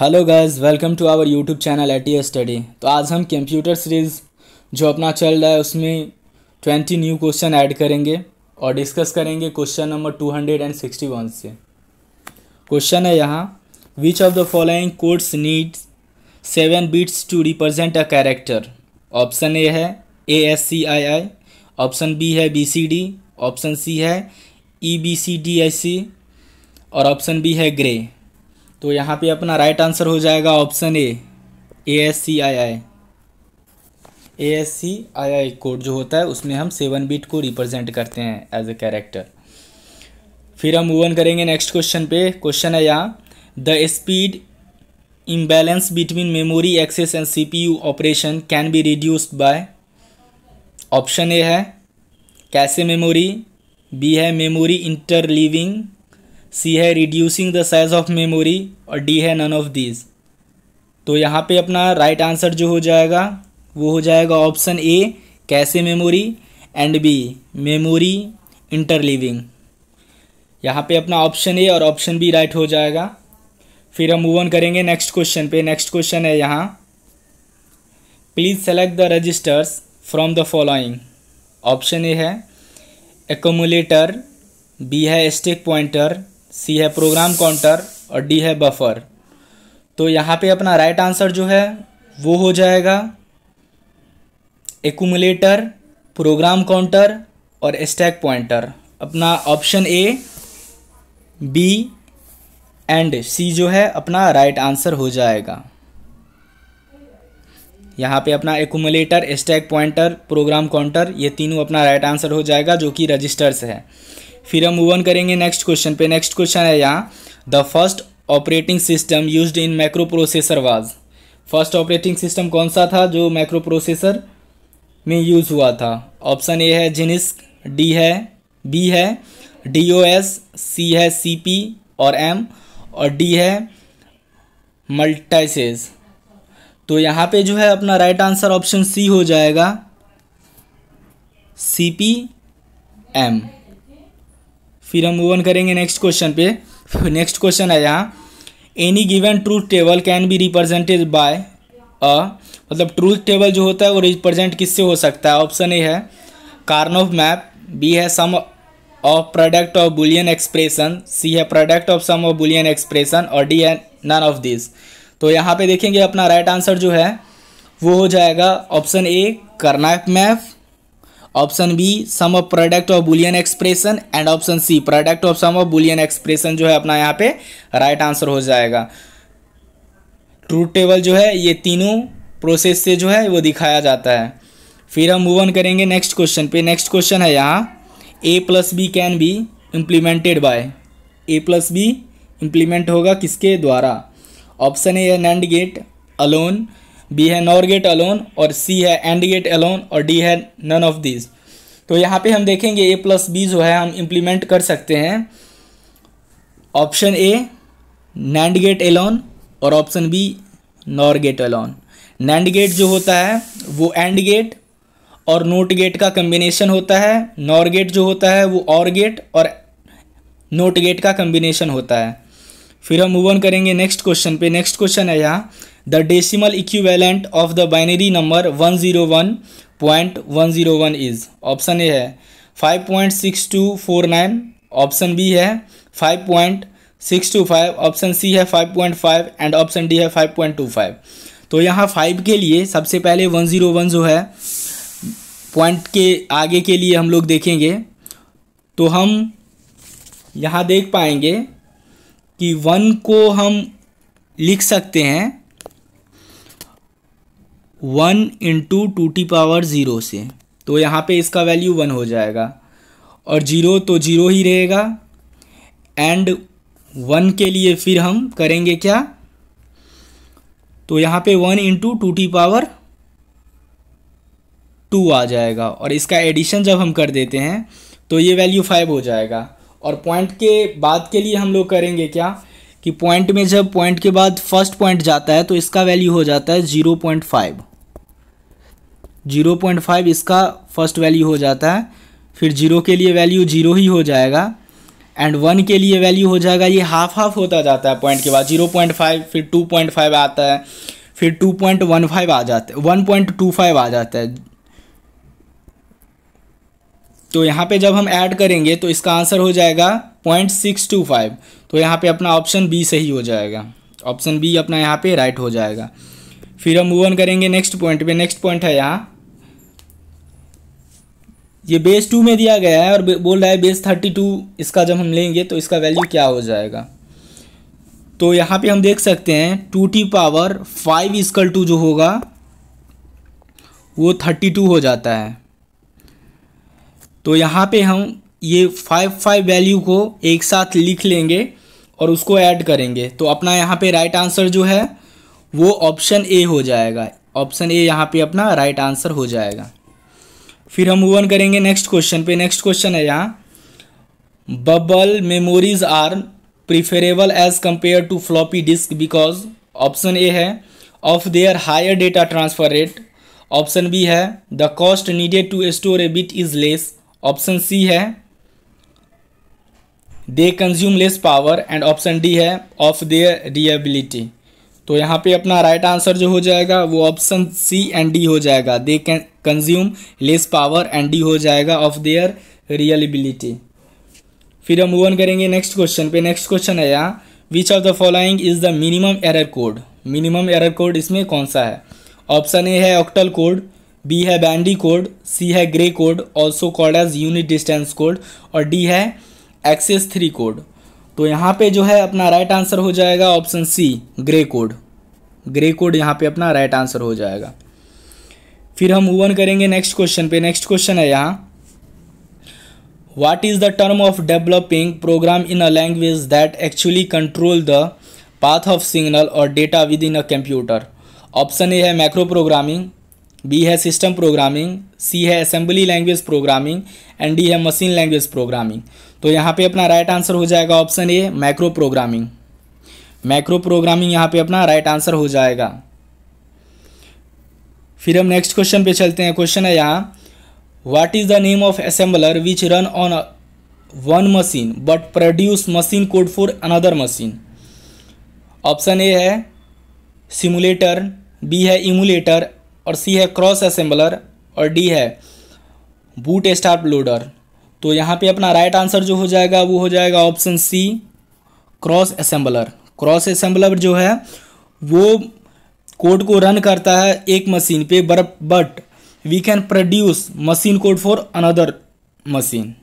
hello guys welcome to our YouTube channel at study तो आज हम कंप्यूटर सीरीज़ जो अपना चल रहा है उसमें ट्वेंटी न्यू क्वेश्चन ऐड करेंगे और डिस्कस करेंगे question number two hundred and sixty one से क्वेश्चन है यहाँ which of the following codes need seven bits to represent a character option A है A S C I I option B है B C D option C है E B C D I सी और option B है grey तो यहाँ पे अपना right answer हो जाएगा option A A S C I I A S C I I code जो होता है उसमें हम सेवन बीट को रिप्रेजेंट करते हैं एज ए कैरेक्टर फिर हम मूव ऑन करेंगे नेक्स्ट क्वेश्चन पे क्वेश्चन है यहाँ the speed memory access and C P U operation can be reduced by option A है कैसे मेमोरी बी है मेमोरी इंटरलीविंग सी है reducing the size of memory और D है none of these तो यहाँ पे अपना राइट right आंसर जो हो जाएगा वो हो जाएगा option A cache memory and B memory interleaving यहाँ पे अपना ऑप्शन ए और ऑप्शन बी राइट हो जाएगा फिर हम मूव ऑन करेंगे नेक्स्ट क्वेश्चन पे नेक्स्ट क्वेश्चन है यहाँ please select the registers from the following option A है एकोमुलेटर बी है स्टेक पॉइंटर सी है प्रोग्राम काउंटर और डी है बफर तो यहाँ पे अपना राइट आंसर जो है वो हो जाएगा एकुमुलेटर प्रोग्राम काउंटर और स्टैक पॉइंटर अपना option A B and C जो है अपना राइट आंसर हो जाएगा यहाँ पे अपना accumulator stack pointer program counter ये तीनों अपना राइट आंसर हो जाएगा जो कि रजिस्टर्स है फिर हम मूव ऑन करेंगे नेक्स्ट क्वेश्चन पे नेक्स्ट क्वेश्चन है यहाँ the first operating system use in microprocessor was first operating system कौन सा था जो माइक्रो प्रोसेसर में यूज़ हुआ था ऑप्शन ए है जिनिस्क डी है बी है डी ओ एस सी है सी पी और एम और डी है मल्टाइसेज तो यहाँ पे जो है अपना राइट आंसर ऑप्शन सी हो जाएगा सी पी एम फिर हम मूव ऑन करेंगे नेक्स्ट क्वेश्चन पे नेक्स्ट क्वेश्चन है यहाँ any given truth table can be represented by a मतलब ट्रूथ टेबल जो होता है वो रिप्रेजेंट किससे हो सकता है ऑप्शन ए है कार्न ऑफ मैप बी है sum of product of Boolean expression C है product of sum of Boolean expression और डी है नन ऑफ दिस तो यहाँ पे देखेंगे अपना राइट right आंसर जो है वो हो जाएगा option A Karnaugh map option B sum of product of Boolean expression and option C product of sum of Boolean expression जो है अपना यहाँ पे राइट right आंसर हो जाएगा ट्रू टेबल जो है ये तीनों प्रोसेस से जो है वो दिखाया जाता है फिर हम मूव ऑन करेंगे नेक्स्ट क्वेश्चन पे नेक्स्ट क्वेश्चन है यहाँ A plus B can be implemented by A plus B implement होगा किसके द्वारा option A AND gate alone B है नॉर गेट अलोन और सी है एंड गेट अलोन और डी है नन ऑफ दीज तो यहाँ पे हम देखेंगे ए प्लस बी जो है हम इम्प्लीमेंट कर सकते हैं option A NAND gate alone और option B NOR gate alone NAND gate जो होता है वो एंड गेट और नोट गेट का कम्बिनेशन होता है नॉर गेट जो होता है वो और गेट और नोट गेट का कम्बिनेशन होता है फिर हम मूव ऑन करेंगे नेक्स्ट क्वेश्चन पे नेक्स्ट क्वेश्चन है यहाँ the decimal equivalent of the binary number 101.101 is option A है 5.6249 ऑप्शन बी है 5.625 ऑप्शन सी है 5.5 एंड ऑप्शन डी है 5.25 तो यहाँ फाइव के लिए सबसे पहले 101 जो है पॉइंट के आगे के लिए हम लोग देखेंगे तो हम यहाँ देख पाएंगे कि वन को हम लिख सकते हैं one into two the power zero से तो यहाँ पे इसका वैल्यू वन हो जाएगा और ज़ीरो तो ज़ीरो ही रहेगा एंड वन के लिए फिर हम करेंगे क्या तो यहाँ पे one into two the power two आ जाएगा और इसका एडिशन जब हम कर देते हैं तो ये वैल्यू फाइव हो जाएगा और पॉइंट के बाद के लिए हम लोग करेंगे क्या कि पॉइंट में जब पॉइंट के बाद फर्स्ट पॉइंट जाता है तो इसका वैल्यू हो जाता है zero point five zero point five इसका फर्स्ट वैल्यू हो जाता है फिर जीरो के लिए वैल्यू जीरो ही हो जाएगा एंड वन के लिए वैल्यू हो जाएगा ये हाफ हाफ होता जाता है पॉइंट के बाद जीरो पॉइंट फाइव फिर टू पॉइंट फाइव आता है फिर टू पॉइंट वन फाइव आ जाता है वन पॉइंट टू फाइव आ जाता है तो यहाँ पे जब हम ऐड करेंगे तो इसका आंसर हो जाएगा पॉइंट सिक्स टू फाइव तो यहाँ पे अपना ऑप्शन बी सही हो जाएगा ऑप्शन बी अपना यहाँ पे राइट हो जाएगा फिर हम मूव ऑन करेंगे नेक्स्ट पॉइंट पे नेक्स्ट पॉइंट है यहाँ ये बेस टू में दिया गया है और बोल रहा है बेस थर्टी टू इसका जब हम लेंगे तो इसका वैल्यू क्या हो जाएगा तो यहाँ पे हम देख सकते हैं two the power five equal two जो होगा वो थर्टी टू हो जाता है तो यहाँ पे हम ये फाइव फाइव वैल्यू को एक साथ लिख लेंगे और उसको ऐड करेंगे तो अपना यहाँ पे राइट आंसर जो है वो ऑप्शन ए हो जाएगा ऑप्शन ए यहाँ पे अपना राइट right आंसर हो जाएगा फिर हम ओवन करेंगे नेक्स्ट क्वेश्चन पे नेक्स्ट क्वेश्चन है यहाँ bubble memories are preferable as compare to floppy disk because option A है of their higher data transfer rate option B है the cost needed to store a bit is less option C है they consume less power and option D है of their reliability तो यहाँ पे अपना right right answer जो हो जाएगा वो ऑप्शन सी एंड डी हो जाएगा they can consume less power and D हो जाएगा ऑफ देयर रियलिबिलिटी फिर हम मूव करेंगे नेक्स्ट क्वेश्चन पे नेक्स्ट क्वेश्चन है यहाँ which of the following is the minimum error code minimum error code इसमें कौन सा है ऑप्शन ए है ऑक्टल कोड बी है बैंडी कोड सी है gray code also called as unit distance code और डी है एक्सेस थ्री कोड तो यहाँ पे जो है अपना राइट आंसर हो जाएगा option C gray code gray code यहाँ पे अपना राइट आंसर हो जाएगा फिर हम ओवन करेंगे नेक्स्ट क्वेश्चन पे नेक्स्ट क्वेश्चन है यहाँ is the term of developing program in a language that actually control the path of signal और data within a computer option A है मैक्रो प्रोग्रामिंग बी है system programming C है assembly language programming and D है machine language programming तो यहाँ पे अपना right answer हो जाएगा option A micro programming micro programming यहाँ पे अपना राइट आंसर हो जाएगा फिर हम नेक्स्ट क्वेश्चन पे चलते हैं क्वेश्चन है यहाँ what is the name of assembler which run on one machine but produce machine code for another machine option A है सिमुलेटर बी है इमुलेटर और सी है क्रॉस असेंबलर और डी है बूट स्टार्ट लोडर तो यहाँ पे अपना राइट आंसर जो हो जाएगा वो हो जाएगा option C cross assembler cross assembler जो है वो कोड को रन करता है एक मशीन पे but we can produce machine code for another machine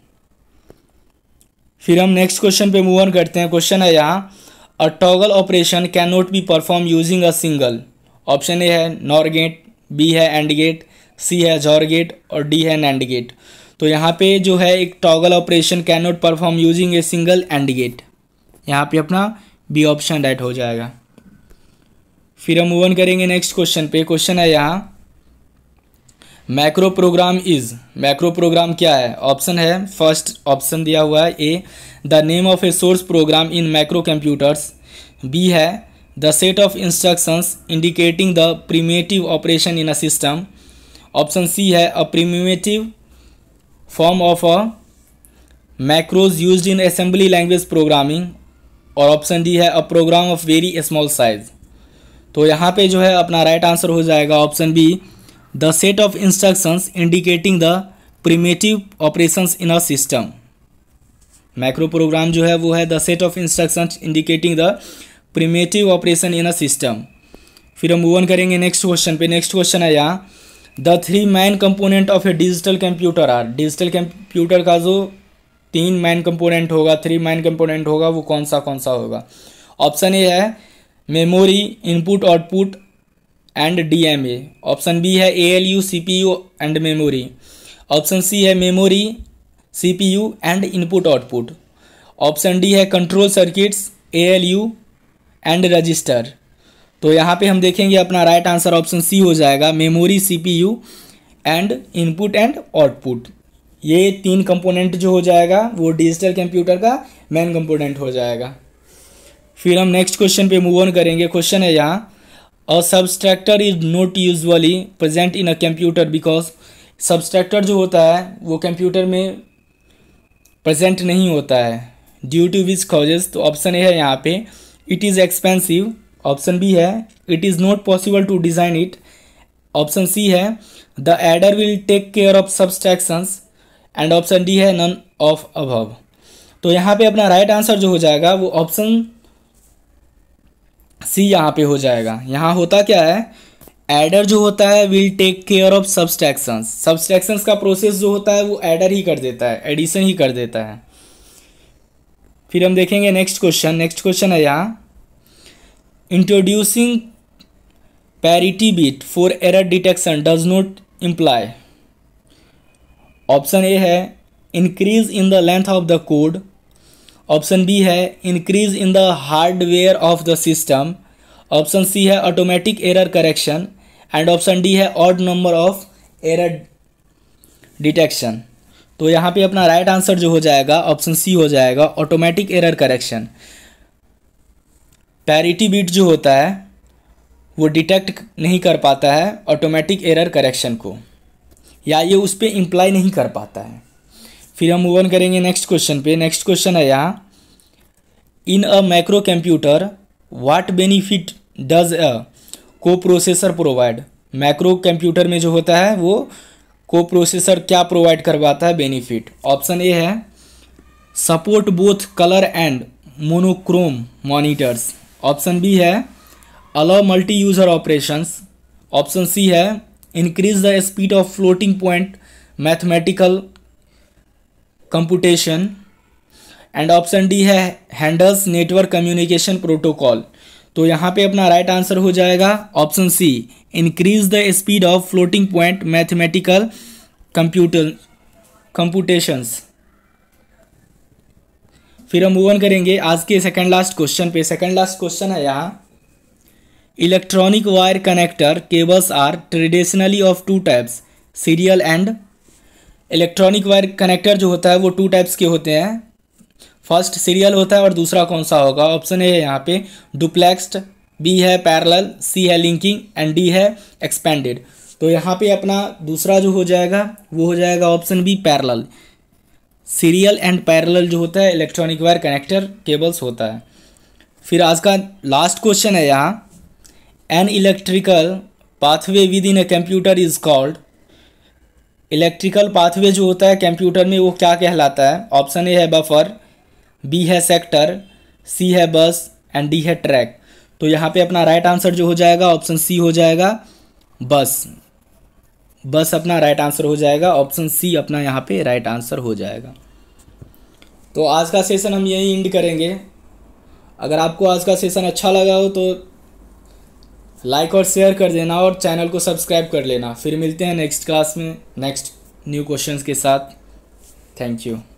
फिर हम नेक्स्ट क्वेश्चन पे मूव ऑन करते हैं क्वेश्चन है यहाँ a toggle operation can not be perform using a single option A है नॉर गेट बी है एंड गेट सी है जॉर गेट और डी है नैंड गेट तो यहाँ पे जो है एक toggle operation can not perform using a single AND gate यहाँ पे अपना बी ऑप्शन राइट हो जाएगा फिर हम मूव ऑन करेंगे नेक्स्ट क्वेश्चन पे क्वेश्चन है यहाँ macro program is macro program क्या है ऑप्शन है फर्स्ट ऑप्शन दिया हुआ है A the name of a source program in macro computers B है the set of instructions indicating the primitive operation in a system option C है a primitive form of a macros use in assembly language programming और option D है a programme of very small size तो यहाँ पे जो है अपना right right answer हो जाएगा option B the set of instructions indicating the primitive operations in a system micro program जो है वो है the set of instructions indicating the primitive operation in a system फिर हम मूव ऑन करेंगे next question पे नेक्स्ट क्वेश्चन है यहाँ the three main component of a digital computer are digital computer का जो तीन मैन कंपोनेंट होगा थ्री मैन कंपोनेंट होगा वो कौन सा कौन सा होगा ऑप्शन ए है memory input output and D A option B है A L U C P U and memory option C है memory C P U and input output option D है control circuits A L U and register तो यहाँ पे हम देखेंगे अपना right answer option C हो जाएगा memory CPU and input and output ये तीन कंपोनेंट जो हो जाएगा वो डिजिटल कंप्यूटर का मेन कंपोनेंट हो जाएगा फिर हम नेक्स्ट क्वेश्चन पे मूव ऑन करेंगे क्वेश्चन है यहाँ और subtractor is not usually present in a computer because subtractor जो होता है वो कंप्यूटर में प्रजेंट नहीं होता है ड्यू टू विच कॉजेज तो ऑप्शन ए है यहाँ पे it is expensive option B है it is not possible to design it option C है the adder will take care of subtractions and option D है नन ऑफ अभव तो यहाँ पे अपना राइट right आंसर जो हो जाएगा वो ऑप्शन सी यहाँ पे हो जाएगा यहाँ होता क्या है एडर जो होता है will take care of subtractions subtractions का प्रोसेस जो होता है वो एडर ही कर देता है एडिशन ही कर देता है फिर हम देखेंगे नेक्स्ट क्वेश्चन नेक्स्ट क्वेश्चन है यहाँ introducing parity bit for error detection does not imply option A है increase in the length of the code option B है increase in the hardware of the system option C है automatic error correction and option D है odd number of error detection तो यहाँ पे अपना right right answer जो हो जाएगा ऑप्शन सी हो जाएगा automatic error correction parity bit जो होता है वो डिटेक्ट नहीं कर पाता है ऑटोमेटिक एरर करेक्शन को या ये उस पर इम्प्लाई नहीं कर पाता है फिर हम मूव ऑन करेंगे नेक्स्ट क्वेश्चन पे नेक्स्ट क्वेश्चन है यहाँ in a micro computer what benefit does a coprocessor provide micro computer में जो होता है वो को प्रोसेसर क्या प्रोवाइड करवाता है बेनिफिट ऑप्शन ए है support both colour and monochrome monitors option B है allow multi user operations option C है increase the speed of floating point mathematical computation and option D है हैंडल्स नेटवर्क कम्युनिकेशन प्रोटोकॉल तो यहाँ पे अपना right right answer हो जाएगा option C increase the speed of floating point mathematical computer computations फिर हम मूव ऑन करेंगे आज के सेकंड लास्ट क्वेश्चन पे सेकंड लास्ट क्वेश्चन है यहाँ electronic wire connector cables are traditionally of two types serial and electronic wire connector जो होता है वो टू टाइप्स के होते हैं फर्स्ट सीरियल होता है और दूसरा कौन सा होगा ऑप्शन ए है यहाँ पे डुप्लेक्सड बी है पैरल सी है लिंकिंग एंड डी है एक्सपेंडेड तो यहाँ पे अपना दूसरा जो हो जाएगा वो हो जाएगा option B parallel serial and parallel जो होता है इलेक्ट्रॉनिक वायर कनेक्टर केबल्स होता है फिर आज का लास्ट क्वेश्चन है यहाँ an electrical pathway within a computer is called electrical pathway जो होता है कंप्यूटर में वो क्या कहलाता है ऑप्शन ए है बफर बी है सेक्टर सी है बस एंड डी है ट्रैक तो यहाँ पे अपना राइट right आंसर जो हो जाएगा ऑप्शन सी हो जाएगा बस बस अपना राइट आंसर हो जाएगा ऑप्शन सी अपना यहाँ पे राइट आंसर हो जाएगा तो आज का सेशन हम यही इंड करेंगे अगर आपको आज का सेशन अच्छा लगा हो तो लाइक और शेयर कर देना और चैनल को सब्सक्राइब कर लेना फिर मिलते हैं नेक्स्ट क्लास में नेक्स्ट न्यू क्वेश्चंस के साथ थैंक यू